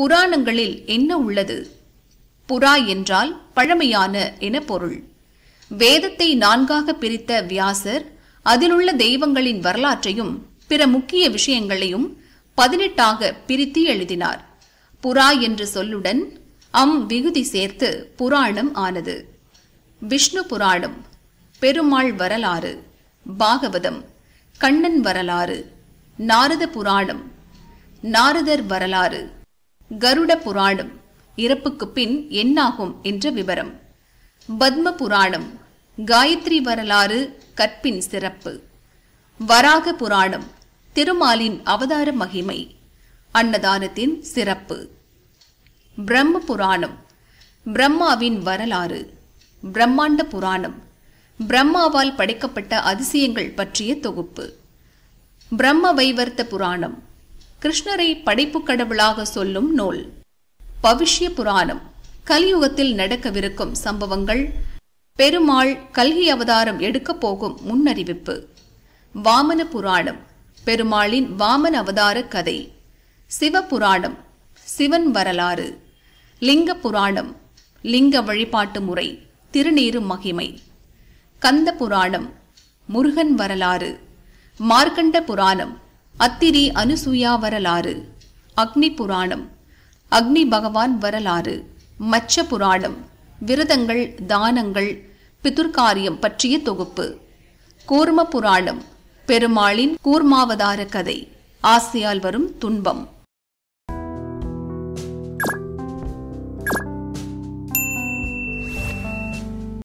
புராணங்களில் என்ன உள்ளது புரா என்றால் பழமையான என பொருள் வேதத்தை நான்காக பிரித்த வியாசர் அதிலுள்ள தெய்வங்களின் வரலாற்றையும் பிற முக்கிய விஷயங்களையும் பதினெட்டாக பிரித்து எழுதினார் புறா என்ற சொல்லுடன் அம் விகுதி சேர்த்து புராணம் ஆனது விஷ்ணு புராணம் பெருமாள் வரலாறு பாகவதம் கண்ணன் வரலாறு நாரத புராணம் நாரதர் வரலாறு கருட புராணம் இறப்புக்கு பின் என்னாகும் என்ற விவரம் பத்ம புராணம் காயத்ரி வரலாறு கற்பின் சிறப்பு வராக புராணம் திருமாலின் அவதார மகிமை அன்னதானத்தின் சிறப்பு பிரம்ம புராணம் பிரம்மாவின் வரலாறு பிரம்மாண்ட புராணம் பிரம்மாவால் படைக்கப்பட்ட அதிசயங்கள் பற்றிய தொகுப்பு பிரம்ம வைவர்த்த புராணம் கிருஷ்ணரை படைப்பு கடவுளாக சொல்லும் நூல் பவிஷ்ய புராணம் கலியுகத்தில் நடக்கவிருக்கும் சம்பவங்கள் பெருமாள் கல்கி அவதாரம் எடுக்கப் போகும் முன்னறிவிப்பு வாமன புராணம் பெருமாளின் வாமன அவதார கதை சிவபுராணம் சிவன் வரலாறு லிங்க புராணம் லிங்க வழிபாட்டு முறை திருநீரு மகிமை கந்த புராணம் முருகன் வரலாறு மார்க்கண்ட புராணம் அத்திரி அனுசூயா வரலாறு அக்னி புராணம் அக்னி பகவான் வரலாறு மச்ச புராணம் விரதங்கள் தானங்கள் பிதுர்காரியம் பற்றிய தொகுப்பு கூர்ம புராணம் பெருமாளின் கூர்மாவதார கதை ஆசையால் வரும் துன்பம்